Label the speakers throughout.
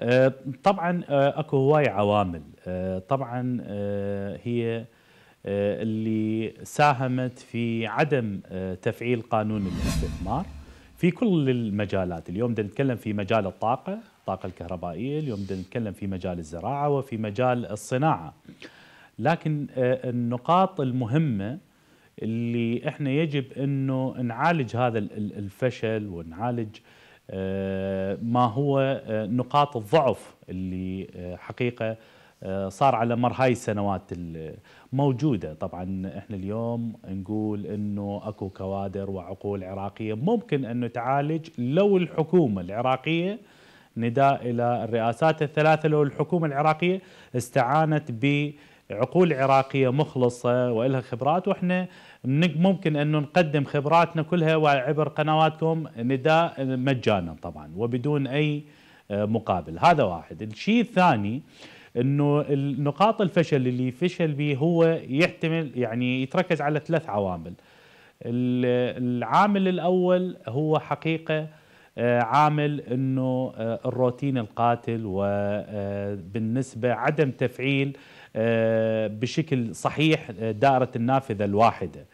Speaker 1: آه، طبعا آه، اكو هواي عوامل آه، طبعا هي اللي ساهمت في عدم تفعيل قانون الاستثمار في كل المجالات اليوم بدنا نتكلم في مجال الطاقة الطاقة الكهربائية اليوم بدنا نتكلم في مجال الزراعة وفي مجال الصناعة لكن النقاط المهمة اللي احنا يجب انه نعالج هذا الفشل ونعالج آه آه، ما هو آه، نقاط الضعف اللي آه، حقيقة صار على مر هاي السنوات الموجودة طبعا احنا اليوم نقول انه اكو كوادر وعقول عراقية ممكن انه تعالج لو الحكومة العراقية نداء الى الرئاسات الثلاثة لو الحكومة العراقية استعانت ب عقول عراقيه مخلصه والها خبرات واحنا ممكن انه نقدم خبراتنا كلها وعبر قنواتكم نداء مجانا طبعا وبدون اي آه، مقابل هذا واحد الشيء الثاني انه نقاط الفشل اللي فشل به هو يحتمل يعني يتركز على ثلاث عوامل العامل الاول هو حقيقه آه، عامل انه آه، الروتين القاتل وبالنسبه آه، عدم تفعيل بشكل صحيح دائره النافذه الواحده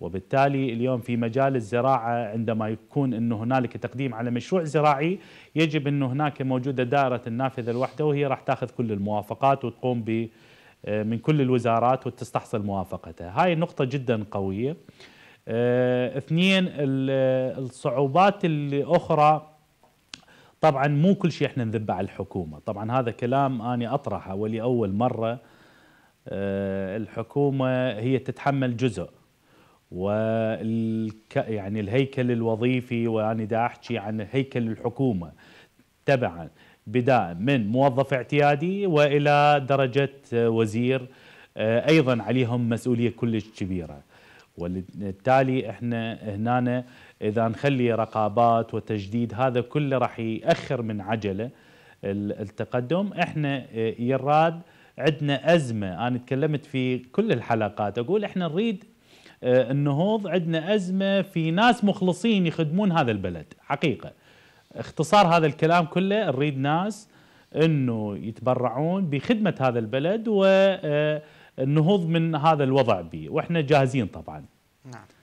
Speaker 1: وبالتالي اليوم في مجال الزراعه عندما يكون انه هنالك تقديم على مشروع زراعي يجب انه هناك موجوده دائره النافذه الواحده وهي راح تاخذ كل الموافقات وتقوم ب من كل الوزارات وتستحصل موافقتها هاي نقطة جدا قوية آه، اثنين الصعوبات الاخرى طبعا مو كل شيء احنا نذب على الحكومه طبعا هذا كلام انا اطرحه ولاول مره آه، الحكومه هي تتحمل جزء و يعني الهيكل الوظيفي وانا دا احكي عن هيكل الحكومه تبعا بداء من موظف اعتيادي والى درجه وزير آه، ايضا عليهم مسؤوليه كلش كبيره وبالتالي احنا هنا اذا نخلي رقابات وتجديد هذا كله راح ياخر من عجله التقدم احنا يراد إيه، عندنا ازمه انا تكلمت في كل الحلقات اقول احنا نريد إيه، النهوض عندنا ازمه في ناس مخلصين يخدمون هذا البلد حقيقه اختصار هذا الكلام كله نريد ناس انه يتبرعون بخدمه هذا البلد و إيه، النهوض من هذا الوضع به واحنا جاهزين طبعا نعم